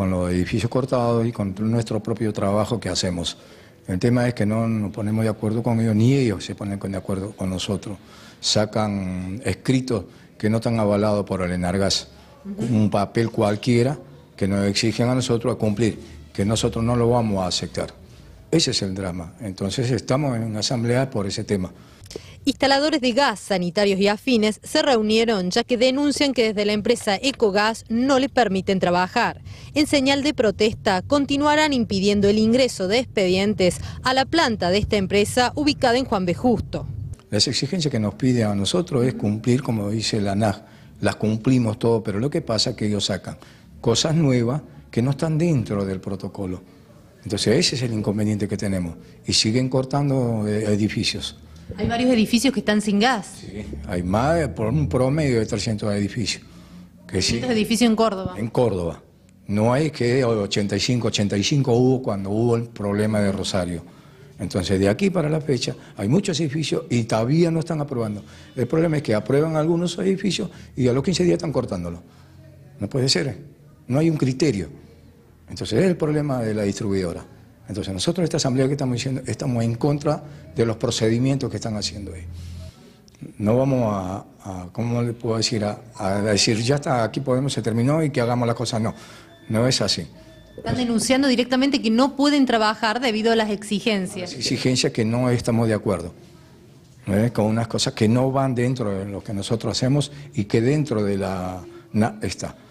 con los edificios cortados y con nuestro propio trabajo que hacemos. El tema es que no nos ponemos de acuerdo con ellos, ni ellos se ponen de acuerdo con nosotros. Sacan escritos que no están avalados por el Enargas, un papel cualquiera que nos exigen a nosotros a cumplir, que nosotros no lo vamos a aceptar. Ese es el drama. Entonces estamos en una asamblea por ese tema. Instaladores de gas, sanitarios y afines se reunieron ya que denuncian que desde la empresa Ecogas no le permiten trabajar. En señal de protesta, continuarán impidiendo el ingreso de expedientes a la planta de esta empresa ubicada en Juan B. Justo. Las exigencias que nos pide a nosotros es cumplir, como dice la NAG, las cumplimos todo, pero lo que pasa es que ellos sacan cosas nuevas que no están dentro del protocolo. Entonces ese es el inconveniente que tenemos. Y siguen cortando eh, edificios. Hay varios edificios que están sin gas. Sí, hay más por un promedio de 300 edificios. Que edificios en Córdoba. En Córdoba. No hay que 85, 85 hubo cuando hubo el problema de Rosario. Entonces, de aquí para la fecha hay muchos edificios y todavía no están aprobando. El problema es que aprueban algunos edificios y a los 15 días están cortándolos. No puede ser. ¿eh? No hay un criterio. Entonces es el problema de la distribuidora. Entonces nosotros en esta asamblea que estamos diciendo, estamos en contra de los procedimientos que están haciendo ahí. No vamos a, ¿cómo le puedo decir? A, decir, ya está, aquí podemos, se terminó y que hagamos las cosas. No, no es así. Están denunciando directamente que no pueden trabajar debido a las exigencias. Las exigencias que no estamos de acuerdo. ¿eh? Con unas cosas que no van dentro de lo que nosotros hacemos y que dentro de la... está.